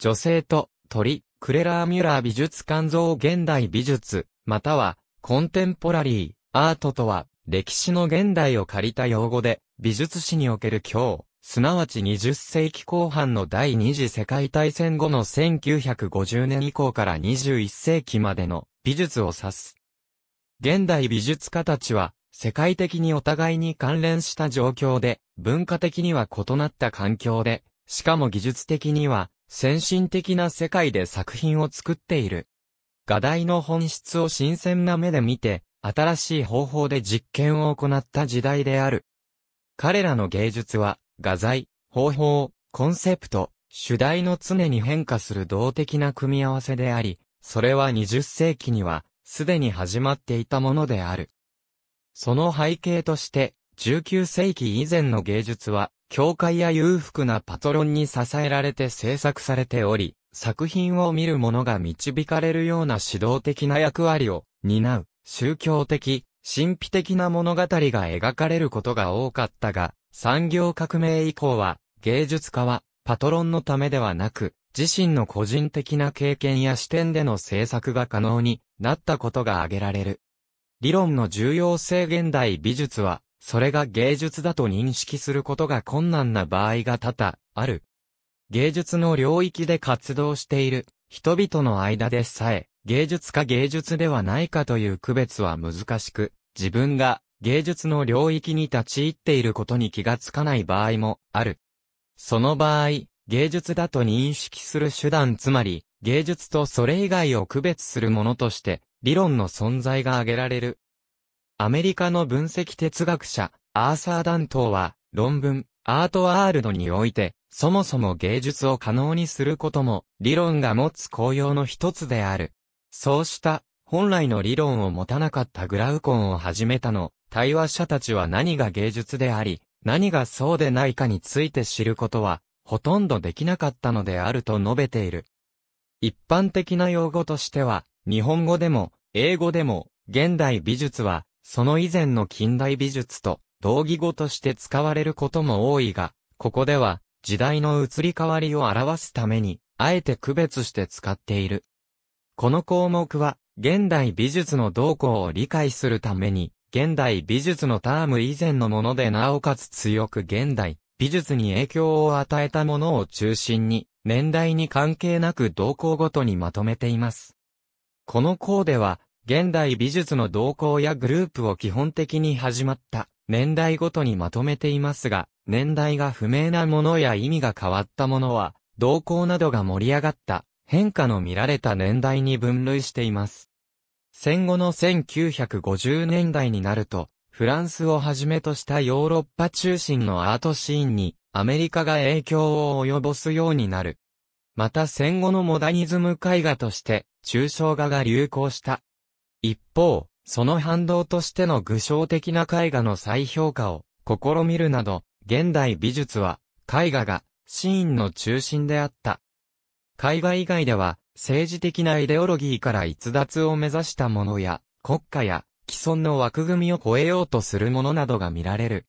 女性と鳥、クレラーミュラー美術館像現代美術、またはコンテンポラリー、アートとは歴史の現代を借りた用語で美術史における今日、すなわち20世紀後半の第二次世界大戦後の1950年以降から21世紀までの美術を指す。現代美術家たちは世界的にお互いに関連した状況で文化的には異なった環境でしかも技術的には先進的な世界で作品を作っている。画題の本質を新鮮な目で見て、新しい方法で実験を行った時代である。彼らの芸術は、画材、方法、コンセプト、主題の常に変化する動的な組み合わせであり、それは20世紀には、すでに始まっていたものである。その背景として、19世紀以前の芸術は、教会や裕福なパトロンに支えられて制作されており、作品を見る者が導かれるような指導的な役割を担う宗教的、神秘的な物語が描かれることが多かったが、産業革命以降は芸術家はパトロンのためではなく、自身の個人的な経験や視点での制作が可能になったことが挙げられる。理論の重要性現代美術は、それが芸術だと認識することが困難な場合が多々ある。芸術の領域で活動している人々の間でさえ、芸術か芸術ではないかという区別は難しく、自分が芸術の領域に立ち入っていることに気がつかない場合もある。その場合、芸術だと認識する手段つまり、芸術とそれ以外を区別するものとして、理論の存在が挙げられるアメリカの分析哲学者、アーサー・ダントーは、論文、アートワールドにおいて、そもそも芸術を可能にすることも、理論が持つ効用の一つである。そうした、本来の理論を持たなかったグラウコンを始めたの、対話者たちは何が芸術であり、何がそうでないかについて知ることは、ほとんどできなかったのであると述べている。一般的な用語としては、日本語でも、英語でも、現代美術は、その以前の近代美術と同義語として使われることも多いが、ここでは時代の移り変わりを表すために、あえて区別して使っている。この項目は、現代美術の動向を理解するために、現代美術のターム以前のものでなおかつ強く現代美術に影響を与えたものを中心に、年代に関係なく動向ごとにまとめています。この項では、現代美術の動向やグループを基本的に始まった年代ごとにまとめていますが、年代が不明なものや意味が変わったものは、動向などが盛り上がった変化の見られた年代に分類しています。戦後の1950年代になると、フランスをはじめとしたヨーロッパ中心のアートシーンにアメリカが影響を及ぼすようになる。また戦後のモダニズム絵画として抽象画が流行した一方、その反動としての具象的な絵画の再評価を試みるなど、現代美術は絵画がシーンの中心であった。絵画以外では政治的なイデオロギーから逸脱を目指したものや国家や既存の枠組みを超えようとするものなどが見られる。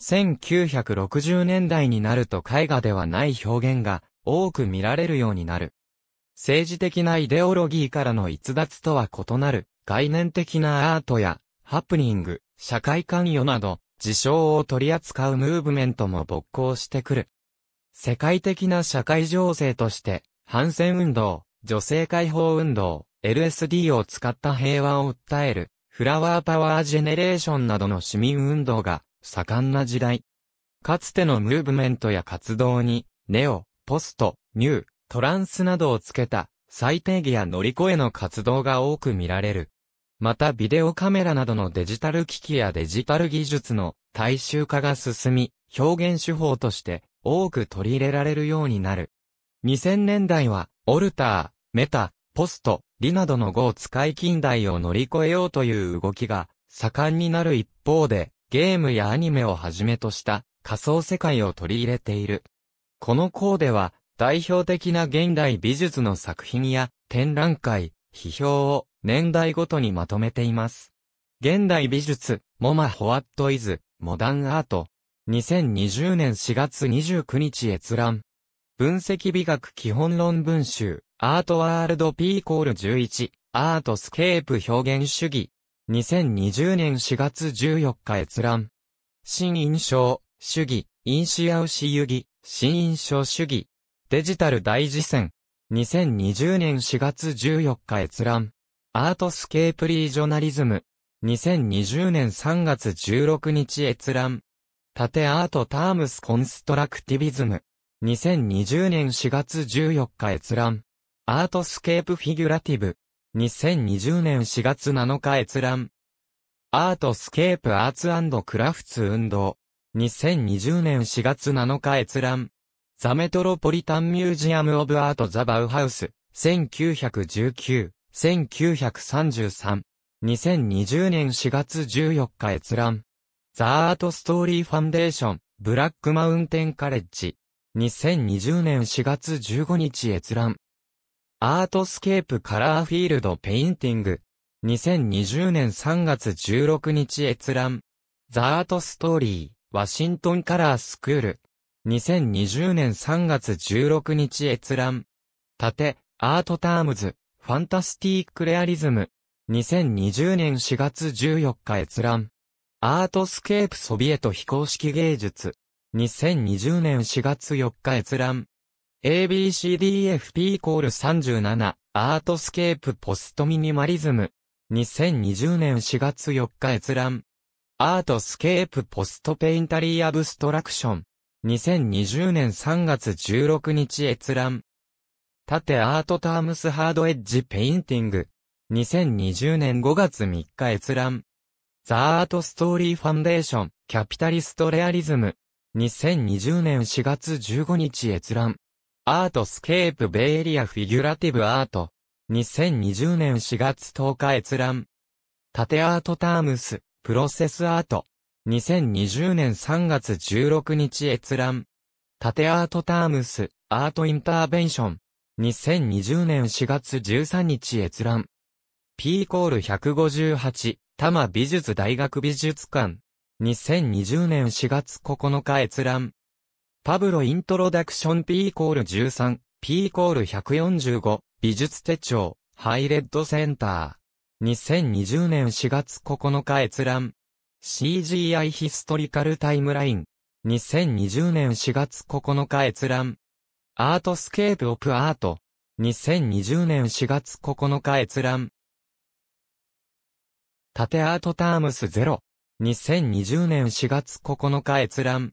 1960年代になると絵画ではない表現が多く見られるようになる。政治的なイデオロギーからの逸脱とは異なる概念的なアートや、ハプニング、社会関与など、事象を取り扱うムーブメントも勃興してくる。世界的な社会情勢として、反戦運動、女性解放運動、LSD を使った平和を訴える、フラワーパワージェネレーションなどの市民運動が盛んな時代。かつてのムーブメントや活動に、ネオ、ポスト、ニュー、トランスなどをつけた、最低義や乗り越えの活動が多く見られる。またビデオカメラなどのデジタル機器やデジタル技術の大衆化が進み、表現手法として多く取り入れられるようになる。2000年代は、オルター、メタ、ポスト、リなどの語を使い近代を乗り越えようという動きが盛んになる一方で、ゲームやアニメをはじめとした仮想世界を取り入れている。このーでは、代表的な現代美術の作品や展覧会、批評を年代ごとにまとめています。現代美術、モマ・ホワット・イズ、モダン・アート。2020年4月29日閲覧。分析美学基本論文集、アートワールドピーコール11、アートスケープ表現主義。2020年4月14日閲覧。新印象、主義、ンシアウシユギ、新印象主義。デジタル大事戦。2020年4月14日閲覧。アートスケープリージョナリズム。2020年3月16日閲覧。縦アートタームスコンストラクティビズム。2020年4月14日閲覧。アートスケープフィギュラティブ。2020年4月7日閲覧。アートスケープアーツクラフツ運動。2020年4月7日閲覧。ザメトロポリタンミュージアムオブアートザバウハウス。1919 1933、2020年4月14日閲覧。ザ・アート・ストーリー・ファンデーション、ブラック・マウンテン・カレッジ。2020年4月15日閲覧。アートスケープカラーフィールドペインティング。2020年3月16日閲覧。ザ・アート・ストーリー、ワシントン・カラー・スクール。2020年3月16日閲覧。縦、アート・タームズ、ファンタスティックレアリズム。2020年4月14日閲覧。アートスケープソビエト非公式芸術。2020年4月4日閲覧。ABCDFP コール37アートスケープポストミニマリズム。2020年4月4日閲覧。アートスケープポストペインタリーアブストラクション。2020年3月16日閲覧。縦アートタームスハードエッジペインティング。2020年5月3日閲覧。ザ・アート・ストーリー・ファンデーション、キャピタリスト・レアリズム。2020年4月15日閲覧。アートスケープ・ベイエリア・フィギュラティブ・アート。2020年4月10日閲覧。縦アート・タームス、プロセス・アート。2020年3月16日閲覧。縦アート・タームス、アート・インターベンション。2020年4月13日閲覧。P イコール158、多摩美術大学美術館。2020年4月9日閲覧。パブロイントロダクション P イコール13、P イコール145、美術手帳、ハイレッドセンター。2020年4月9日閲覧。CGI ヒストリカルタイムライン。2020年4月9日閲覧。アートスケープオプアート。2020年4月9日閲覧。縦アートタームス0。2020年4月9日閲覧。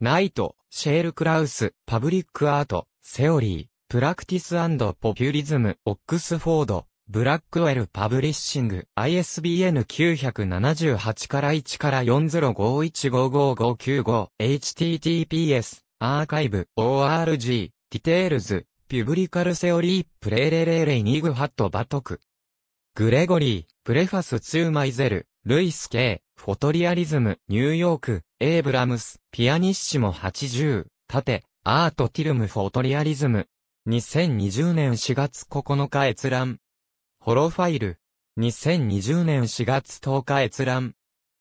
ナイト、シェール・クラウス、パブリックアート、セオリー、プラクティスポピュリズム、オックスフォード、ブラックウェル・パブリッシング、ISBN 978から1から40515555、https アーカイブ、ORG、ディテールズ、ピュブリカルセオリー、プレレレレイニグハットバトク。グレゴリー、プレファスツーマイゼル、ルイス・ケイ、フォトリアリズム、ニューヨーク、エイブラムス、ピアニッシモ80、縦、アート・ティルム・フォトリアリズム。2020年4月9日閲覧。ホロファイル。2020年4月10日閲覧。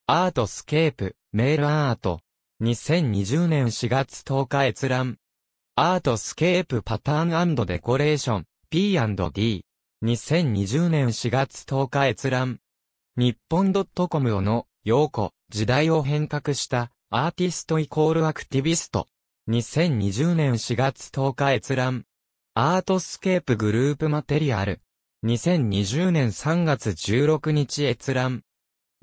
アートスケープ、メールアート。2020年4月10日閲覧。アートスケープパターンデコレーション P&D。2020年4月10日閲覧。日本 .com をの、陽子、時代を変革した、アーティストイコールアクティビスト。2020年4月10日閲覧。アートスケープグループマテリアル。2020年3月16日閲覧。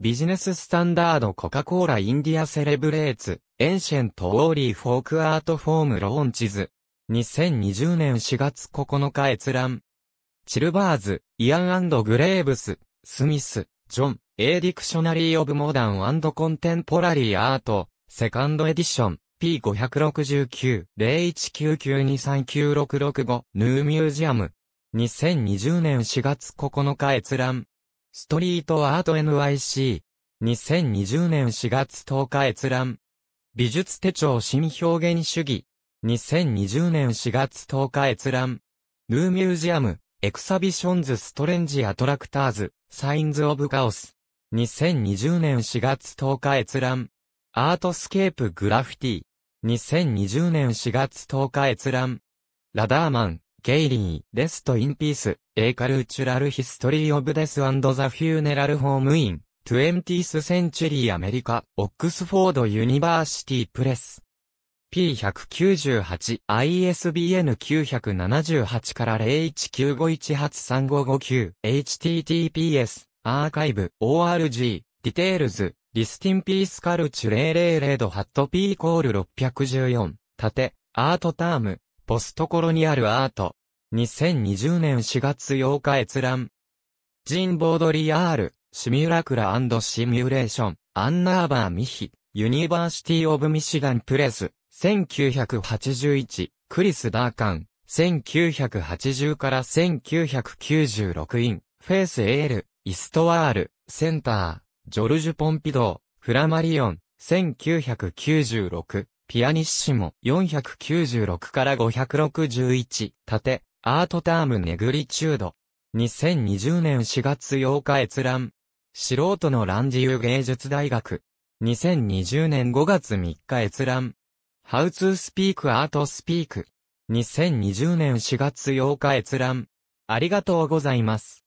ビジネススタンダードコカ・コーラインディアセレブレーツ、エンシェント・オーリー・フォーク・アート・フォーム・ローンチズ。2020年4月9日閲覧。チルバーズ、イアングレーブス、スミス、ジョン、A イ・ディクショナリー・オブ・モダン・ d ン r ン and c o ー t e m セカンドエディション、P569-0199239665、ヌーミュージアム。2020年4月9日閲覧。ストリートアート NYC。2020年4月10日閲覧。美術手帳新表現主義。2020年4月10日閲覧。ルーミュージアム、エクサビションズストレンジアトラクターズ、サインズオブカオス。2020年4月10日閲覧。アートスケープグラフィティ。2020年4月10日閲覧。ラダーマン、ケイリー、レストインピース、エイカルチュラルヒストリーオブデスアンドザフューネラルホームイン、20th Century アメリカ、オックスフォードユニバーシティプレス。P198、ISBN 978から0195183559、https、アーカイブ、org、ディテールズ、リスティンピースカルチュ000ドハットピーコール614、縦、アートターム、ポストコロニアルアート。2020年4月8日閲覧。ジン・ボードリアール、シミュラクラシミュレーション、アンナーバー・ミヒ、ユニバーシティ・オブ・ミシガン・プレス、1981、クリス・ダーカン、1980から1996イン、フェイス・エール、イストワール、センター、ジョルジュ・ポンピドー、フラマリオン、1996、ピアニッシモ、496から561、縦、アートタームネグリチュード。2020年4月8日閲覧。素人の乱自由芸術大学。2020年5月3日閲覧。How to speak art speak。2020年4月8日閲覧。ありがとうございます。